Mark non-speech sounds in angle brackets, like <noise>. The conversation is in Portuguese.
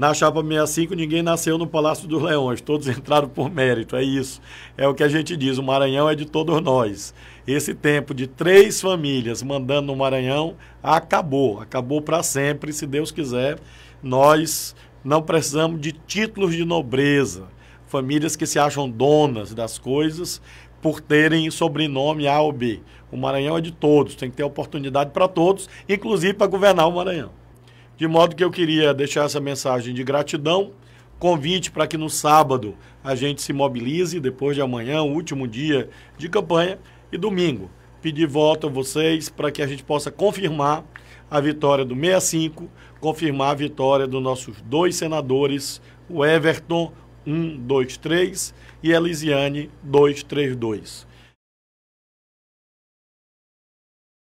Na chapa 65, ninguém nasceu no Palácio dos Leões, todos <laughs> entraram por mérito, é isso. É o que a gente diz, o Maranhão é de todos nós. Esse tempo de três famílias mandando no Maranhão acabou, acabou para sempre, se Deus quiser. Nós não precisamos de títulos de nobreza, famílias que se acham donas das coisas por terem sobrenome A ou B. O Maranhão é de todos, tem que ter oportunidade para todos, inclusive para governar o Maranhão. De modo que eu queria deixar essa mensagem de gratidão, convite para que no sábado a gente se mobilize, depois de amanhã, o último dia de campanha, e domingo. Pedir voto a vocês para que a gente possa confirmar a vitória do 65, confirmar a vitória dos nossos dois senadores, o Everton 123 e a Lisiane, 232.